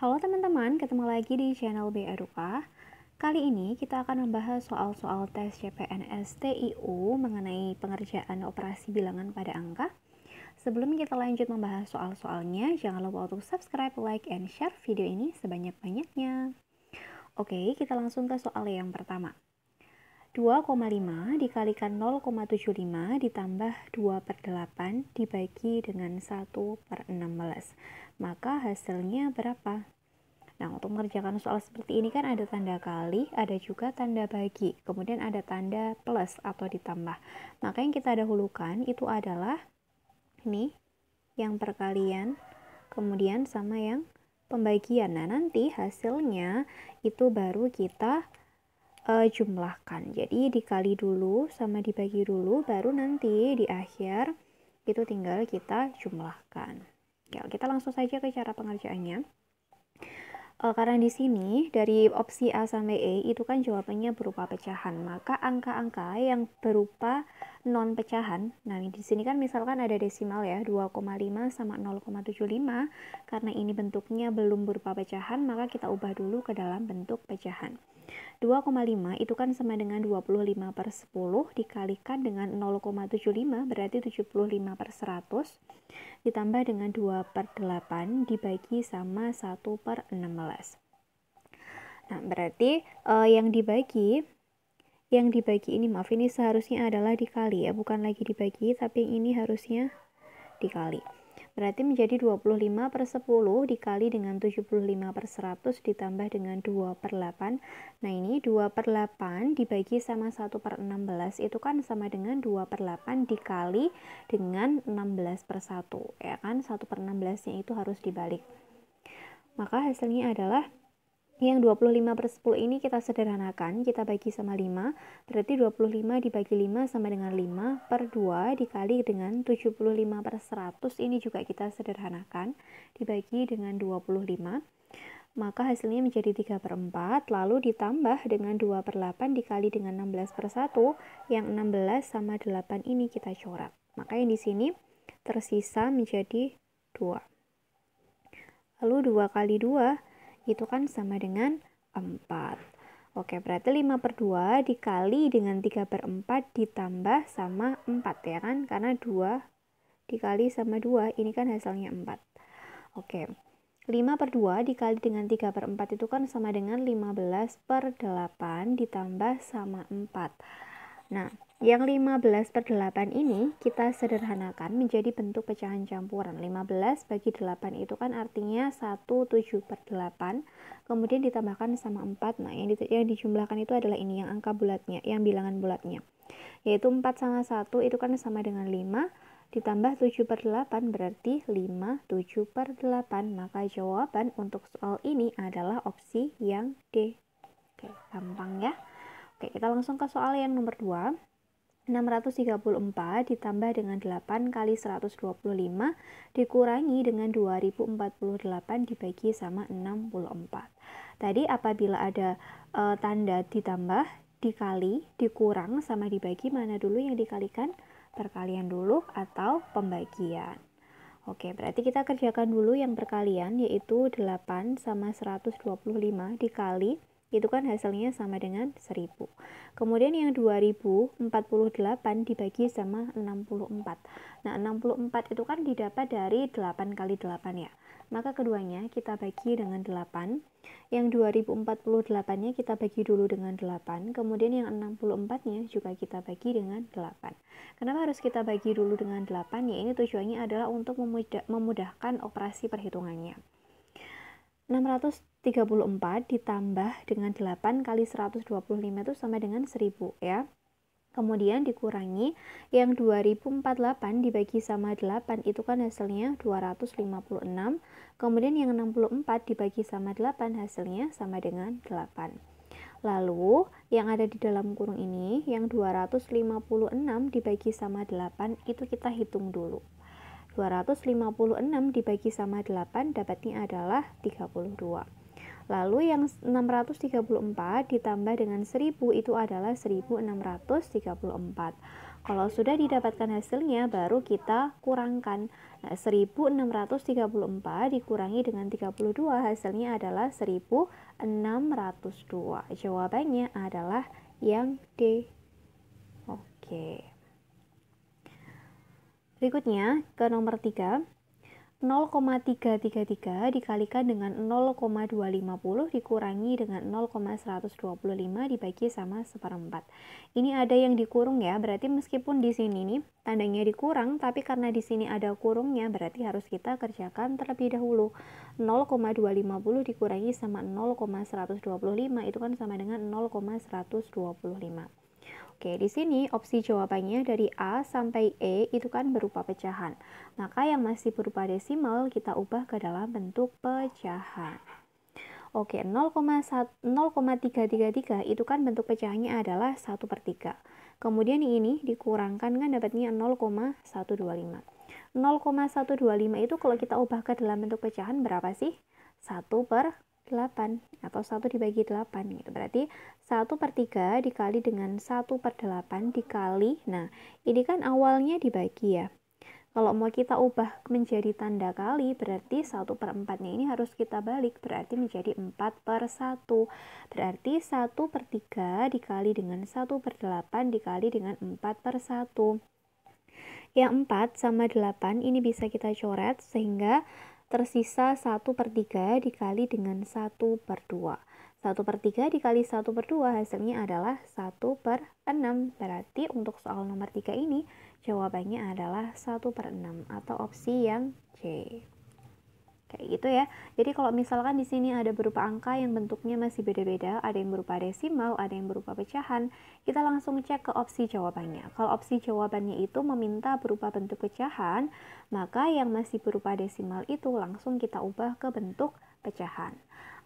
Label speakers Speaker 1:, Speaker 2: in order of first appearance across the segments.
Speaker 1: Halo teman-teman, ketemu lagi di channel BA Kali ini kita akan membahas soal-soal tes CPNS TIU mengenai pengerjaan operasi bilangan pada angka. Sebelum kita lanjut membahas soal-soalnya, jangan lupa untuk subscribe, like, and share video ini sebanyak-banyaknya. Oke, kita langsung ke soal yang pertama. 2,5 dikalikan 0,75 ditambah 2 per 8 dibagi dengan 1 per 16 maka hasilnya berapa? Nah, untuk mengerjakan soal seperti ini kan ada tanda kali, ada juga tanda bagi, kemudian ada tanda plus atau ditambah. Maka yang kita dahulukan itu adalah ini yang perkalian, kemudian sama yang pembagian. Nah, nanti hasilnya itu baru kita uh, jumlahkan. Jadi dikali dulu sama dibagi dulu baru nanti di akhir itu tinggal kita jumlahkan ya Kita langsung saja ke cara pengerjaannya. E, karena di sini dari opsi A sampai E itu kan jawabannya berupa pecahan, maka angka-angka yang berupa non pecahan. Nah, di sini kan misalkan ada desimal ya, 2,5 sama 0,75. Karena ini bentuknya belum berupa pecahan, maka kita ubah dulu ke dalam bentuk pecahan. 2,5 itu kan sama dengan 25 per 10 dikalikan dengan 0,75 berarti 75 per 100 ditambah dengan 2 per 8 dibagi sama 1 per 16 nah berarti uh, yang dibagi yang dibagi ini maaf ini seharusnya adalah dikali ya bukan lagi dibagi tapi yang ini harusnya dikali Berarti menjadi 25 per 10 dikali dengan 75 per 100 ditambah dengan 2 per 8. Nah ini 2 per 8 dibagi sama 1 per 16 itu kan sama dengan 2 per 8 dikali dengan 16 per 1. Ya kan 1 per 16 nya itu harus dibalik. Maka hasilnya adalah yang 25 per 10 ini kita sederhanakan, kita bagi sama 5, berarti 25 dibagi 5 sama dengan 5 per 2 dikali dengan 75 per 100 ini juga kita sederhanakan, dibagi dengan 25, maka hasilnya menjadi 3 per 4, lalu ditambah dengan 2 per 8 dikali dengan 16 per 1, yang 16 sama 8 ini kita corak. Maka yang di sini tersisa menjadi 2. Lalu 2 kali 2 itu kan sama dengan 4. Oke, berarti 5 per 2 dikali dengan 3 per 4 ditambah sama 4 ya kan? Karena 2 dikali sama 2, ini kan hasilnya 4. Oke, 5 per 2 dikali dengan 3 per 4 itu kan sama dengan 15 per 8 ditambah sama 4. Nah, yang 15 per 8 ini kita sederhanakan menjadi bentuk pecahan campuran. 15 bagi 8 itu kan artinya 1, 7 per 8. Kemudian ditambahkan sama 4. Nah, yang, di, yang dijumlahkan itu adalah ini, yang angka bulatnya, yang bilangan bulatnya. Yaitu 4 sama 1 itu kan sama dengan 5. Ditambah 7 per 8 berarti 5, 7 per 8. Maka jawaban untuk soal ini adalah opsi yang D. Oke, gampang ya. Oke, kita langsung ke soal yang nomor 2. 634 ditambah dengan 8 kali 125 dikurangi dengan 2048 dibagi sama 64. Tadi apabila ada e, tanda ditambah, dikali, dikurang sama dibagi mana dulu yang dikalikan? Perkalian dulu atau pembagian. Oke, berarti kita kerjakan dulu yang perkalian yaitu 8 sama 125 dikali itu kan hasilnya sama dengan 1000. Kemudian yang 2048 dibagi sama 64. Nah, 64 itu kan didapat dari 8 kali 8 ya. Maka keduanya kita bagi dengan 8. Yang 2048-nya kita bagi dulu dengan 8. Kemudian yang 64-nya juga kita bagi dengan 8. Kenapa harus kita bagi dulu dengan 8? Ya, ini tujuannya adalah untuk memudah memudahkan operasi perhitungannya. 600 34 ditambah dengan 8 kali 125 itu sama dengan 1000 ya. Kemudian dikurangi yang 2048 dibagi sama 8 itu kan hasilnya 256. Kemudian yang 64 dibagi sama 8 hasilnya sama dengan 8. Lalu, yang ada di dalam kurung ini, yang 256 dibagi sama 8, itu kita hitung dulu. 256 dibagi sama 8 dapatnya adalah 32. Lalu yang 634 ditambah dengan 1000 itu adalah 1634. Kalau sudah didapatkan hasilnya, baru kita kurangkan. Nah, 1634 dikurangi dengan 32, hasilnya adalah 1602. Jawabannya adalah yang D. Oke. Berikutnya, ke nomor 3. 0,333 dikalikan dengan 0,250 dikurangi dengan 0,125 dibagi sama seperempat. Ini ada yang dikurung ya, berarti meskipun di sini nih tandanya dikurang, tapi karena di sini ada kurungnya berarti harus kita kerjakan terlebih dahulu. 0,250 dikurangi sama 0,125 itu kan sama dengan 0,125. Oke, di sini opsi jawabannya dari A sampai E itu kan berupa pecahan. Maka yang masih berupa desimal kita ubah ke dalam bentuk pecahan. Oke, 0,333 itu kan bentuk pecahannya adalah 1 per 3. Kemudian ini dikurangkan kan dapatnya 0,125. 0,125 itu kalau kita ubah ke dalam bentuk pecahan berapa sih? 1 per 8 atau 1 dibagi 8 gitu. Berarti 1 per 3 dikali dengan 1 per 8 dikali. Nah, ini kan awalnya dibagi ya. Kalau mau kita ubah menjadi tanda kali, berarti 1 per 4-nya ini harus kita balik, berarti menjadi 4 per 1. Berarti 1 per 3 dikali dengan 1 per 8 dikali dengan 4 per 1. Yang 4 sama 8 ini bisa kita coret sehingga tersisa 1 per 3 dikali dengan 1 per 2. 1 per 3 dikali 1 per 2 hasilnya adalah 1 per 6. Berarti untuk soal nomor 3 ini jawabannya adalah 1 per 6 atau opsi yang C kayak gitu ya. Jadi kalau misalkan di sini ada berupa angka yang bentuknya masih beda-beda, ada yang berupa desimal, ada yang berupa pecahan, kita langsung cek ke opsi jawabannya. Kalau opsi jawabannya itu meminta berupa bentuk pecahan, maka yang masih berupa desimal itu langsung kita ubah ke bentuk pecahan.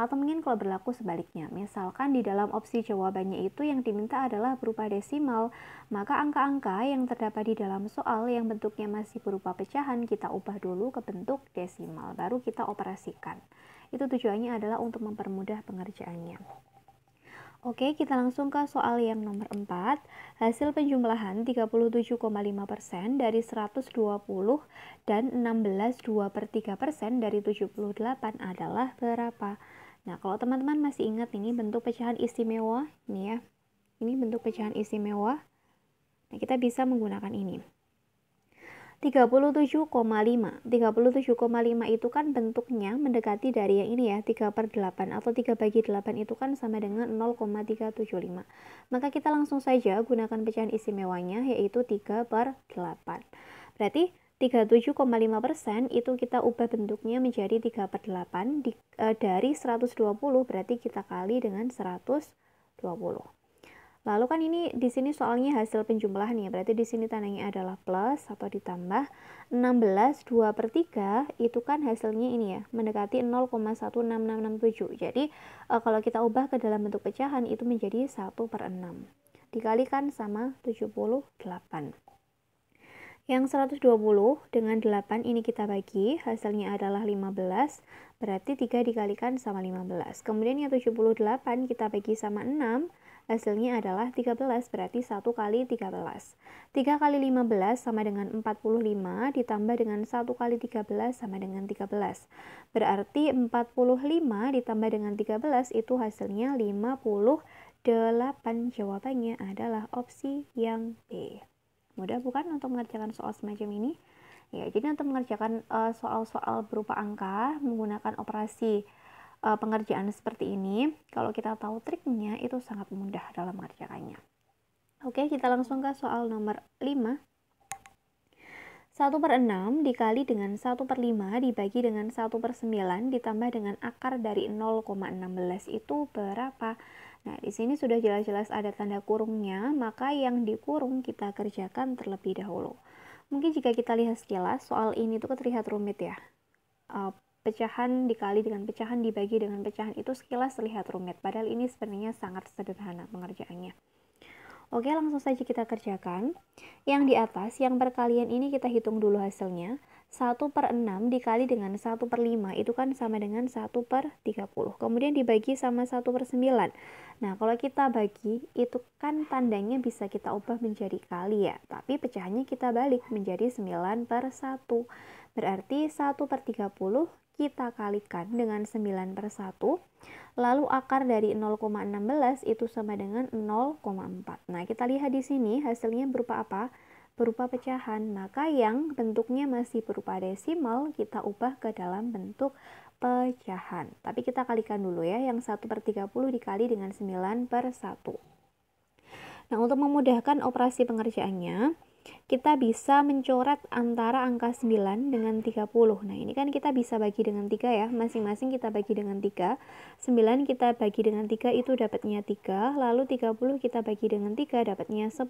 Speaker 1: Atau mungkin kalau berlaku sebaliknya, misalkan di dalam opsi jawabannya itu yang diminta adalah berupa desimal, maka angka-angka yang terdapat di dalam soal yang bentuknya masih berupa pecahan kita ubah dulu ke bentuk desimal, baru kita operasikan. Itu tujuannya adalah untuk mempermudah pengerjaannya. Oke, kita langsung ke soal yang nomor 4. Hasil penjumlahan 37,5% dari 120 dan 16 2 per 3% dari 78 adalah berapa? Nah, kalau teman-teman masih ingat ini bentuk pecahan istimewa, ini ya. Ini bentuk pecahan istimewa. Nah, kita bisa menggunakan ini. 37,5 37,5 itu kan bentuknya mendekati dari yang ini ya 3 per 8 atau 3 bagi 8 itu kan sama dengan 0,375 maka kita langsung saja gunakan pecahan istimewanya yaitu 3 per 8 berarti 37,5% itu kita ubah bentuknya menjadi 3 per 8 di, e, dari 120 berarti kita kali dengan 120 Lalu kan ini di sini soalnya hasil penjumlahan ya, berarti di sini tandanya adalah plus atau ditambah 16 2 per 3 itu kan hasilnya ini ya, mendekati 0,16667. Jadi e, kalau kita ubah ke dalam bentuk pecahan itu menjadi 1 per 6. Dikalikan sama 78. Yang 120 dengan 8 ini kita bagi, hasilnya adalah 15, berarti 3 dikalikan sama 15. Kemudian yang 78 kita bagi sama 6, Hasilnya adalah 13 berarti 1 kali 13. 3 kali 15 sama dengan 45 ditambah dengan 1 kali 13 sama dengan 13. Berarti 45 ditambah dengan 13 itu hasilnya 58. Jawabannya adalah opsi yang B. Mudah bukan untuk mengerjakan soal semacam ini? Ya, jadi untuk mengerjakan eh, soal-soal uh, berupa angka menggunakan operasi uh, pengerjaan seperti ini, kalau kita tahu triknya itu sangat mudah dalam mengerjakannya. Oke, kita langsung ke soal nomor 5. 1 per 6 dikali dengan 1 per 5 dibagi dengan 1 per 9 ditambah dengan akar dari 0,16 itu berapa? Nah, di sini sudah jelas-jelas ada tanda kurungnya, maka yang dikurung kita kerjakan terlebih dahulu. Mungkin jika kita lihat sekilas, soal ini tuh terlihat rumit ya. Eh, pecahan dikali dengan pecahan dibagi dengan pecahan itu sekilas terlihat rumit, padahal ini sebenarnya sangat sederhana pengerjaannya. Oke, langsung saja kita kerjakan. Yang di atas, yang perkalian ini kita hitung dulu hasilnya. 1 per 6 dikali dengan 1 per 5, itu kan sama dengan 1 per 30. Kemudian dibagi sama 1 per 9. Nah, kalau kita bagi, itu kan tandanya bisa kita ubah menjadi kali ya. Tapi pecahannya kita balik menjadi 9 per 1. Berarti 1 per 30 kita kalikan dengan 9 per 1, lalu akar dari 0,16 itu sama dengan 0,4. Nah, kita lihat di sini hasilnya berupa apa? Berupa pecahan, maka yang bentuknya masih berupa desimal kita ubah ke dalam bentuk pecahan. Tapi kita kalikan dulu ya, yang 1 per 30 dikali dengan 9 per 1. Nah, untuk memudahkan operasi pengerjaannya, kita bisa mencoret antara angka 9 dengan 30. Nah, ini kan kita bisa bagi dengan 3 ya. Masing-masing kita bagi dengan 3. 9 kita bagi dengan 3 itu dapatnya 3. Lalu 30 kita bagi dengan 3 dapatnya 10.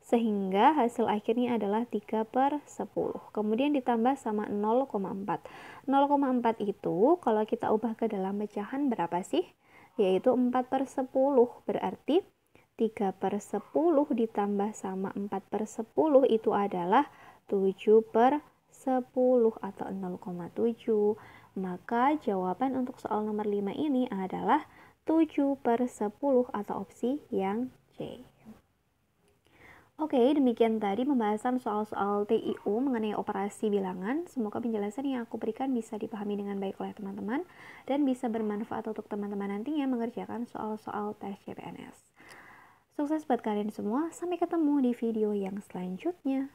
Speaker 1: Sehingga hasil akhirnya adalah 3 per 10. Kemudian ditambah sama 0,4. 0,4 itu kalau kita ubah ke dalam pecahan berapa sih? Yaitu 4 per 10. Berarti 3 per 10 ditambah sama 4 per 10 itu adalah 7 per 10 atau 0,7. Maka jawaban untuk soal nomor 5 ini adalah 7 per 10 atau opsi yang C. Oke, demikian tadi pembahasan soal-soal TIU mengenai operasi bilangan. Semoga penjelasan yang aku berikan bisa dipahami dengan baik oleh teman-teman dan bisa bermanfaat untuk teman-teman nantinya mengerjakan soal-soal tes CPNS. Sukses buat kalian semua, sampai ketemu di video yang selanjutnya.